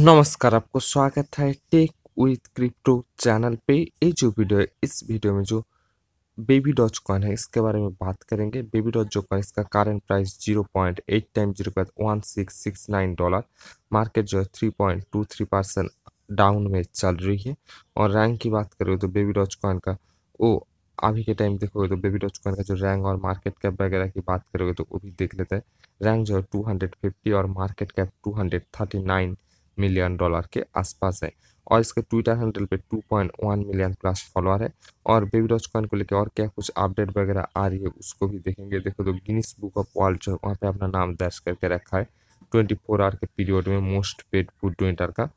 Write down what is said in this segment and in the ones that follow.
नमस्कार आपको स्वागत है टेक विथ क्रिप्टो चैनल पे ये जो वीडियो है इस वीडियो में जो बेबी डॉच कॉइन है इसके बारे में बात करेंगे बेबी डॉच जो कॉइन इसका current price zero point eight time zero point one six six nine dollar market जो है three point two three percent down में चल रही है और रैंक की बात करें तो बेबी डॉच कॉइन का वो अभी के टाइम देखोगे तो बेबी डॉच कॉइन का जो रैंक और मार्केट कैप वगैरह की बात करोगे तो वो भी देख लेते हैं रैंक जो है टू हंड्रेड फिफ्टी और market cap two hundred thirty nine million dollar के आसपास है और इसके ट्विटर हैंडल पे 2.1 मिलियन प्लस फॉलोअर है और बेबी डॉज कॉइन को लेकर और क्या कुछ अपडेट वगैरह आ रही है उसको भी देखेंगे देखो तो गिनीस बुक ऑफ वर्ल्ड जो है वहाँ पे अपना नाम दर्ज करके रखा है 24 आवर के पीरियड में मोस्ट पेड फूड ट्विटर का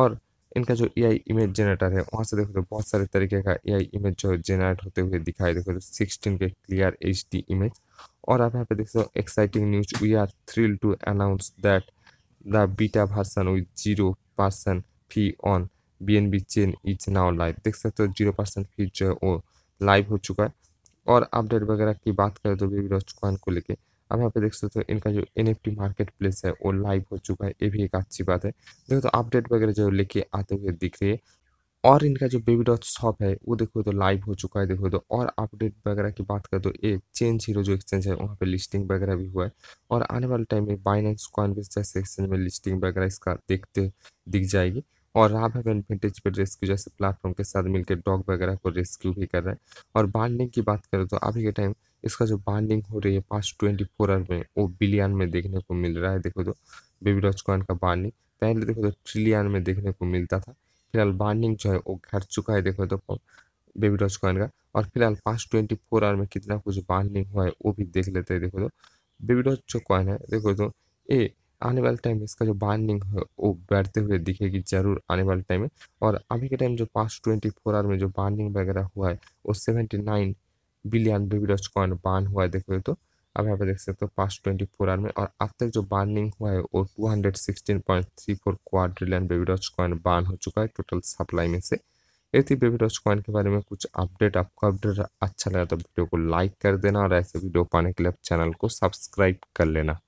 और इनका जो ए आई इमेज जनरेटर है वहाँ से देखो तो बहुत सारे तरीके का ए आई इमेज जो जनरेट होते हुए दिखाई देखो तो सिक्सटीन के क्लियर एच इमेज और आप यहाँ पे देख सकते हो exciting news we are thrill to announce that The beta version with 0% fee on BNB chain is now live देख सकते हो जीरो परसेंट फी जो है वो लाइव हो चुका है और अपडेट वगैरह की बात करें तो बेबी रोज कॉइन को लेके अब यहाँ पे देख सकते हो इनका जो एन मार्केट प्लेस है वो लाइव हो चुका है ये भी एक अच्छी बात है देखो तो अपडेट वगैरह जो लेके आते हुए दिख रही है और इनका जो बेबी डॉट शॉप है वो देखो तो लाइव हो चुका है देखो तो और अपडेट वगैरह की बात करें तो ये चेंज हीरो जो एक्सचेंज है वहाँ पे लिस्टिंग वगैरह भी हुआ है और आने वाले टाइम में बाइनेंस कॉन्वेस जैसे एक्सचेंज में लिस्टिंग वगैरह इसका देखते दिख जाएगी और राम हेवन एडवेंटेज पर रेस्क्यू जैसे प्लेटफॉर्म के साथ मिलकर डॉग वगैरह को रेस्क्यू भी कर रहे हैं और बार्निंग की बात करें तो अभी के टाइम इसका जो बार्निंग हो रही है पास्ट ट्वेंटी फोर आवर में वो बिलियन में देखने को मिल रहा है देखो तो बेबी डॉच कॉइन का बार्निंग पहले देखो तो ट्रिलियन में देखने को मिलता था फिलहाल बार्निंग जो है वो घट चुका है देखो तो बेबी डॉज कॉइन का और फिलहाल पास्ट ट्वेंटी फोर आवर में कितना कुछ बार्निंग हुआ है वो भी देख लेते हैं देखो तो बेबी डॉज जो कॉइन है देखो तो ये आने वाले टाइम में इसका जो बर्निंग है वो बैठते हुए दिखेगी जरूर आने वाले टाइम में और अभी के टाइम जो पास्ट ट्वेंटी फोर आवर में जो बार्निंग वगैरह हुआ है वो seventy nine billion baby doge coin burn हुआ है देखो तो आप यहाँ पे देख सकते हो पास्ट ट्वेंटी फोर आवर में और अब तक जो बार्निंग हुआ है वो two hundred sixteen point three four quadrillion baby doge coin burn हो चुका है टोटल सप्लाई में से ये थी बेबी डॉच कॉइन के बारे में कुछ अपडेट आपको अपडेट अच्छा लगा तो वीडियो को लाइक कर देना और ऐसे वीडियो पाने के लिए आप चैनल को सब्सक्राइब कर लेना